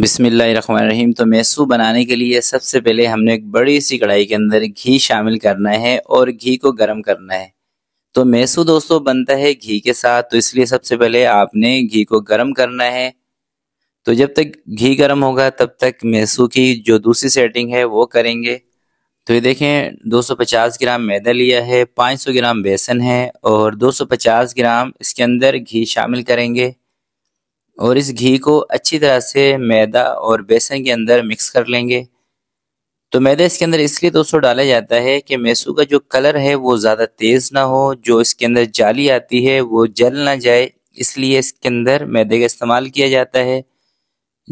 बिसमीम तो मैसू बनाने के लिए सबसे पहले हमने एक बड़ी सी कढ़ाई के अंदर घी शामिल करना है और घी को गर्म करना है तो मैसू दोस्तों बनता है घी के साथ तो इसलिए सबसे पहले आपने घी को गर्म करना है तो जब तक घी गर्म होगा तब तक मैसू की जो दूसरी सेटिंग है वो करेंगे तो ये देखें 250 ग्राम मैदा लिया है 500 ग्राम बेसन है और 250 ग्राम इसके अंदर घी शामिल करेंगे और इस घी को अच्छी तरह से मैदा और बेसन के अंदर मिक्स कर लेंगे तो मैदा इसके अंदर इसलिए दोस्तों डाला जाता है कि मैसू का जो कलर है वो ज़्यादा तेज़ ना हो जो इसके अंदर जाली आती है वो जल ना जाए इसलिए इसके अंदर मैदे का इस्तेमाल किया जाता है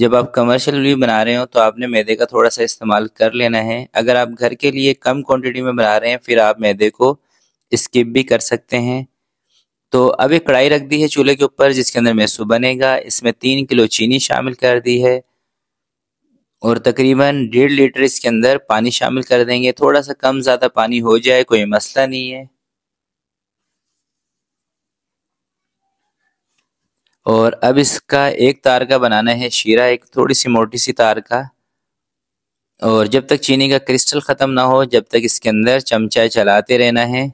जब आप कमर्शियल भी बना रहे हो तो आपने मैदे का थोड़ा सा इस्तेमाल कर लेना है अगर आप घर के लिए कम क्वांटिटी में बना रहे हैं फिर आप मैदे को स्किप भी कर सकते हैं तो अब एक कढ़ाई रख दी है चूल्हे के ऊपर जिसके अंदर मैसू बनेगा इसमें तीन किलो चीनी शामिल कर दी है और तकरीबन डेढ़ लीटर इसके अंदर पानी शामिल कर देंगे थोड़ा सा कम ज़्यादा पानी हो जाए कोई मसला नहीं है और अब इसका एक तार का बनाना है शीरा एक थोड़ी सी मोटी सी तार का और जब तक चीनी का क्रिस्टल ख़त्म ना हो जब तक इसके अंदर चमचा चलाते रहना है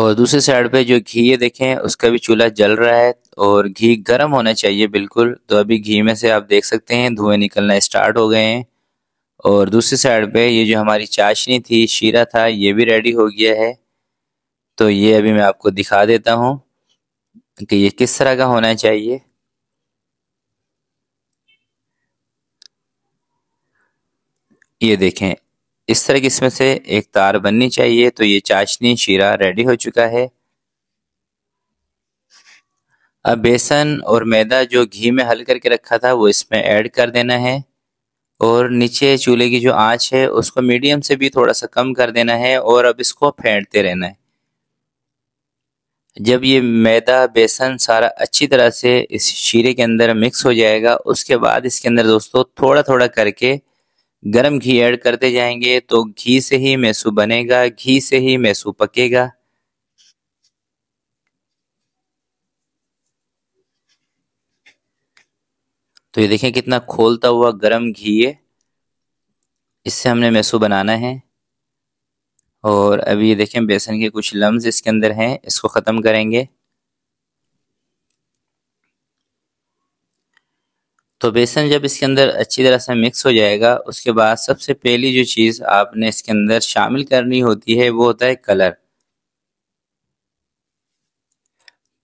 और दूसरे साइड पे जो घी ये देखें उसका भी चूल्हा जल रहा है और घी गर्म होना चाहिए बिल्कुल तो अभी घी में से आप देख सकते हैं धुएं निकलना स्टार्ट हो गए हैं और दूसरी साइड पे ये जो हमारी चाशनी थी शीरा था ये भी रेडी हो गया है तो ये अभी मैं आपको दिखा देता हूँ कि ये किस तरह का होना चाहिए ये देखें इस तरह की इसमें से एक तार बननी चाहिए तो ये चाशनी शीरा रेडी हो चुका है अब बेसन और मैदा जो घी में हल करके रखा था वो इसमें ऐड कर देना है और नीचे चूल्हे की जो आंच है उसको मीडियम से भी थोड़ा सा कम कर देना है और अब इसको फेंटते रहना है जब ये मैदा बेसन सारा अच्छी तरह से इस शीरे के अंदर मिक्स हो जाएगा उसके बाद इसके अंदर दोस्तों थोड़ा थोड़ा करके गरम घी ऐड करते जाएंगे तो घी से ही मैसू बनेगा घी से ही मैसू पकेगा तो ये देखें कितना खोलता हुआ गरम घी है इससे हमने मैसू बनाना है और अभी ये देखें बेसन के कुछ लम्ब इसके अंदर हैं इसको ख़त्म करेंगे तो बेसन जब इसके अंदर अच्छी तरह से मिक्स हो जाएगा उसके बाद सबसे पहली जो चीज़ आपने इसके अंदर शामिल करनी होती है वो होता है कलर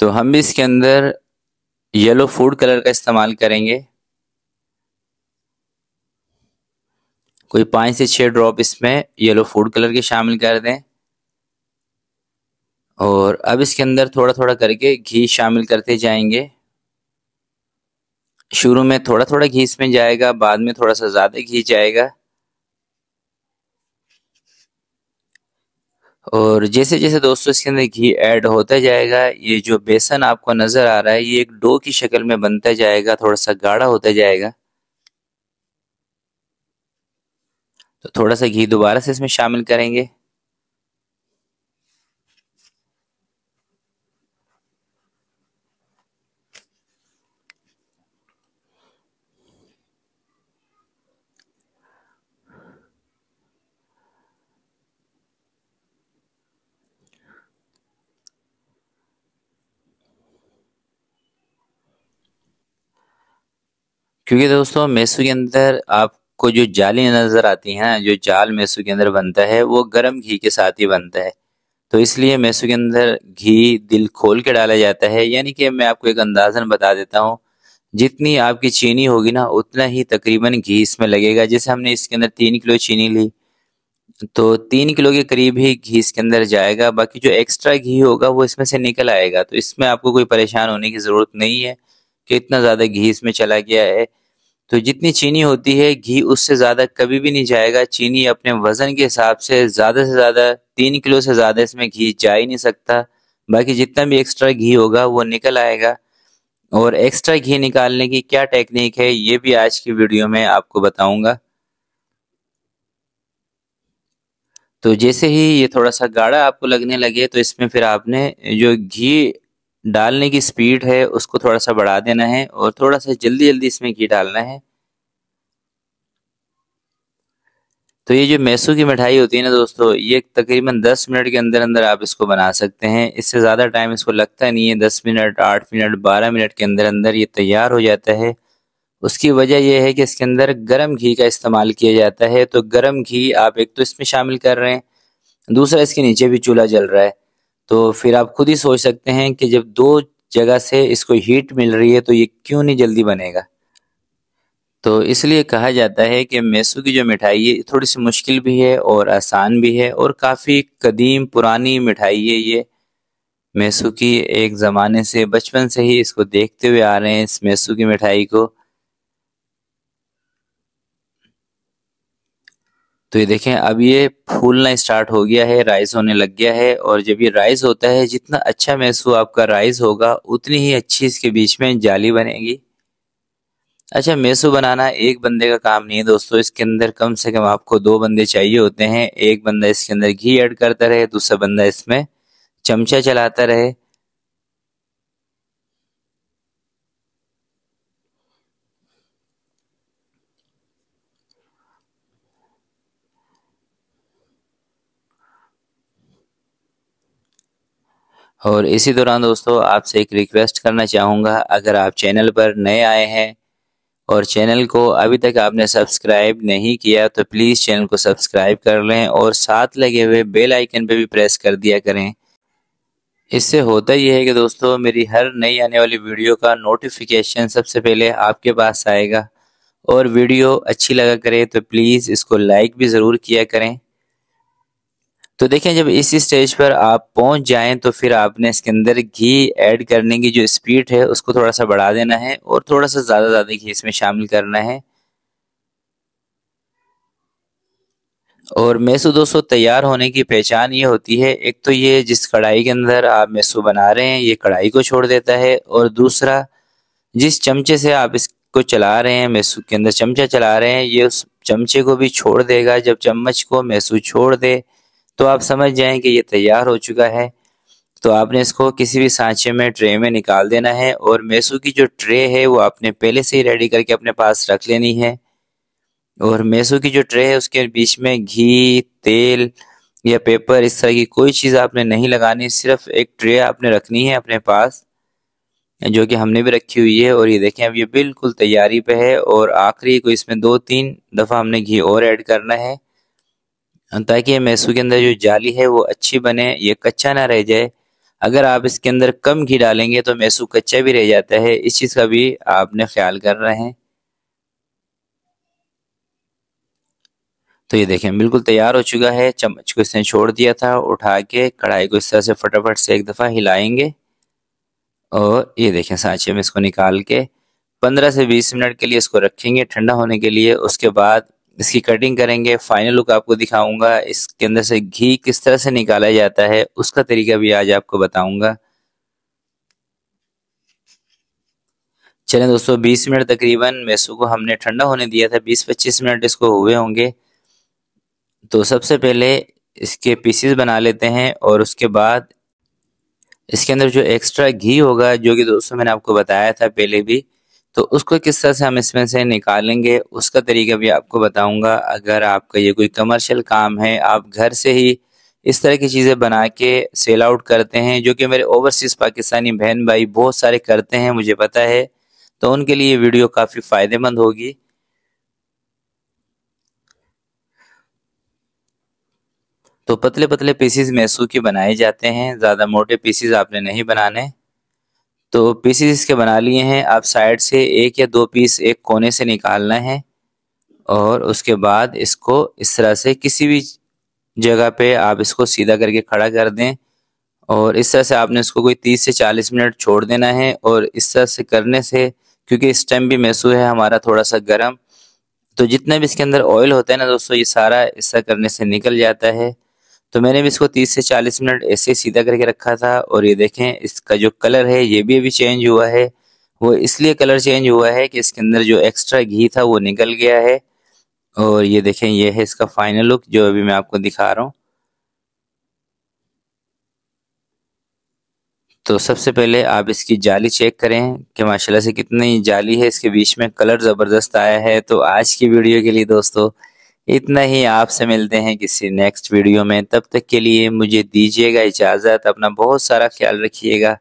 तो हम भी इसके अंदर येलो फूड कलर का इस्तेमाल करेंगे कोई पाँच से छः ड्रॉप इसमें येलो फूड कलर के शामिल कर दें और अब इसके अंदर थोड़ा थोड़ा करके घी शामिल करते जाएंगे शुरू में थोड़ा थोड़ा घी इसमें जाएगा बाद में थोड़ा सा ज़्यादा घी जाएगा और जैसे जैसे दोस्तों इसके अंदर घी ऐड होता जाएगा ये जो बेसन आपको नज़र आ रहा है ये एक डो की शक्ल में बनता जाएगा थोड़ा सा गाढ़ा होता जाएगा तो थोड़ा सा घी दोबारा से इसमें शामिल करेंगे क्योंकि दोस्तों मेसू के अंदर आपको जो जाली नज़र आती हैं जो जाल मेसू के अंदर बनता है वो गर्म घी के साथ ही बनता है तो इसलिए मेसू के अंदर घी दिल खोल के डाला जाता है यानी कि मैं आपको एक अंदाजन बता देता हूँ जितनी आपकी चीनी होगी ना उतना ही तकरीबन घी इसमें लगेगा जैसे हमने इसके अंदर तीन किलो चीनी ली तो तीन किलो के करीब ही घी इसके अंदर जाएगा बाकी जो एक्स्ट्रा घी होगा वो इसमें से निकल आएगा तो इसमें आपको कोई परेशान होने की ज़रूरत नहीं है कि इतना ज़्यादा घी इसमें चला गया है तो जितनी चीनी होती है घी उससे ज़्यादा कभी भी नहीं जाएगा चीनी अपने वज़न के हिसाब से ज़्यादा से ज़्यादा तीन किलो से ज़्यादा इसमें घी जा ही नहीं सकता बाकी जितना भी एक्स्ट्रा घी होगा वो निकल आएगा और एक्स्ट्रा घी निकालने की क्या टेक्निक है ये भी आज की वीडियो में आपको बताऊंगा तो जैसे ही ये थोड़ा सा गाढ़ा आपको लगने लगे तो इसमें फिर आपने जो घी डालने की स्पीड है उसको थोड़ा सा बढ़ा देना है और थोड़ा सा जल्दी जल्दी इसमें घी डालना है तो ये जो मैसू की मिठाई होती है ना दोस्तों ये तकरीबन 10 मिनट के अंदर अंदर आप इसको बना सकते हैं इससे ज़्यादा टाइम इसको लगता नहीं है 10 मिनट 8 मिनट 12 मिनट के अंदर अंदर ये तैयार हो जाता है उसकी वजह यह है कि इसके अंदर गर्म घी का इस्तेमाल किया जाता है तो गर्म घी आप एक तो इसमें शामिल कर रहे हैं दूसरा इसके नीचे भी चूल्हा जल रहा है तो फिर आप खुद ही सोच सकते हैं कि जब दो जगह से इसको हीट मिल रही है तो ये क्यों नहीं जल्दी बनेगा तो इसलिए कहा जाता है कि मैसू की जो मिठाई है थोड़ी सी मुश्किल भी है और आसान भी है और काफ़ी कदीम पुरानी मिठाई है ये मैसू की एक ज़माने से बचपन से ही इसको देखते हुए आ रहे हैं इस मैसू की मिठाई को तो ये देखें अब ये फूलना स्टार्ट हो गया है राइस होने लग गया है और जब ये राइस होता है जितना अच्छा मैसू आपका राइस होगा उतनी ही अच्छी इसके बीच में जाली बनेगी अच्छा मेसू बनाना एक बंदे का काम नहीं है दोस्तों इसके अंदर कम से कम आपको दो बंदे चाहिए होते हैं एक बंदा इसके अंदर घी ऐड करता रहे दूसरा बंदा इसमें चमचा चलाता रहे और इसी दौरान दोस्तों आपसे एक रिक्वेस्ट करना चाहूँगा अगर आप चैनल पर नए आए हैं और चैनल को अभी तक आपने सब्सक्राइब नहीं किया तो प्लीज़ चैनल को सब्सक्राइब कर लें और साथ लगे हुए बेल आइकन पर भी प्रेस कर दिया करें इससे होता यह है कि दोस्तों मेरी हर नई आने वाली वीडियो का नोटिफिकेशन सबसे पहले आपके पास आएगा और वीडियो अच्छी लगा करे तो प्लीज़ इसको लाइक भी ज़रूर किया करें तो देखें जब इसी स्टेज पर आप पहुंच जाएं तो फिर आपने इसके अंदर घी ऐड करने की जो स्पीड है उसको थोड़ा सा बढ़ा देना है और थोड़ा सा ज़्यादा ज़्यादा घी इसमें शामिल करना है और मैसू दोस्तों तैयार होने की पहचान ये होती है एक तो ये जिस कढ़ाई के अंदर आप मैसू बना रहे हैं ये कढ़ाई को छोड़ देता है और दूसरा जिस चमचे से आप इसको चला रहे हैं मैसू के अंदर चमचा चला रहे हैं ये उस चमचे को भी छोड़ देगा जब चम्मच को मैसू छोड़ दे तो आप समझ कि ये तैयार हो चुका है तो आपने इसको किसी भी सांचे में ट्रे में निकाल देना है और मैसू की जो ट्रे है वो आपने पहले से ही रेडी करके अपने पास रख लेनी है और मैसू की जो ट्रे है उसके बीच में घी तेल या पेपर इस तरह की कोई चीज़ आपने नहीं लगानी सिर्फ एक ट्रे आपने रखनी है अपने पास जो कि हमने भी रखी हुई है और ये देखें अब ये बिल्कुल तैयारी पे है और आखिरी को इसमें दो तीन दफ़ा हमने घी और ऐड करना है ताकि मैसू के अंदर जो जाली है वो अच्छी बने ये कच्चा ना रह जाए अगर आप इसके अंदर कम घी डालेंगे तो मैसू कच्चा भी रह जाता है इस चीज़ का भी आपने ख्याल कर रहे हैं तो ये देखें बिल्कुल तैयार हो चुका है चम्मच को इसने छोड़ दिया था उठा के कढ़ाई को इस तरह से फटाफट से एक दफ़ा हिलाएंगे और ये देखें सांचे में इसको निकाल के पंद्रह से बीस मिनट के लिए इसको रखेंगे ठंडा होने के लिए उसके बाद इसकी कटिंग करेंगे फाइनल लुक आपको दिखाऊंगा इसके अंदर से घी किस तरह से निकाला जाता है उसका तरीका भी आज आपको बताऊंगा चले दोस्तों 20 मिनट तकरीबन मैसू को हमने ठंडा होने दिया था 20-25 मिनट इसको हुए होंगे तो सबसे पहले इसके पीसीस बना लेते हैं और उसके बाद इसके अंदर जो एक्स्ट्रा घी होगा जो कि दोस्तों मैंने आपको बताया था पहले भी तो उसको किस तरह से हम इसमें से निकालेंगे उसका तरीका भी आपको बताऊंगा अगर आपका ये कोई कमर्शियल काम है आप घर से ही इस तरह की चीज़ें बना के सेल आउट करते हैं जो कि मेरे ओवरसीज़ पाकिस्तानी बहन भाई बहुत सारे करते हैं मुझे पता है तो उनके लिए वीडियो काफ़ी फ़ायदेमंद होगी तो पतले पतले पीसीज मैसू के बनाए जाते हैं ज़्यादा मोटे पीसीज आपने नहीं बनाने तो पीसेस इसके बना लिए हैं आप साइड से एक या दो पीस एक कोने से निकालना है और उसके बाद इसको इस तरह से किसी भी जगह पे आप इसको सीधा करके खड़ा कर दें और इस तरह से आपने इसको कोई तीस से चालीस मिनट छोड़ देना है और इस तरह से करने से क्योंकि इस टाइम भी महसूस है हमारा थोड़ा सा गर्म तो जितना भी इसके अंदर ऑयल होता है ना दोस्तों ये सारा इस तरह करने से निकल जाता है तो मैंने भी इसको 30 से 40 मिनट ऐसे सीधा करके रखा था और ये देखें इसका जो कलर है ये भी अभी चेंज हुआ है वो इसलिए कलर चेंज हुआ है कि इसके अंदर जो एक्स्ट्रा घी था वो निकल गया है और ये देखें ये है इसका फाइनल लुक जो अभी मैं आपको दिखा रहा हूँ तो सबसे पहले आप इसकी जाली चेक करें कि माशाल्लाह से कितनी जाली है इसके बीच में कलर ज़बरदस्त आया है तो आज की वीडियो के लिए दोस्तों इतना ही आपसे मिलते हैं किसी नेक्स्ट वीडियो में तब तक के लिए मुझे दीजिएगा इजाज़त अपना बहुत सारा ख्याल रखिएगा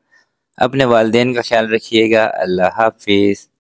अपने वालदेन का ख्याल रखिएगा अल्लाह हाफिज़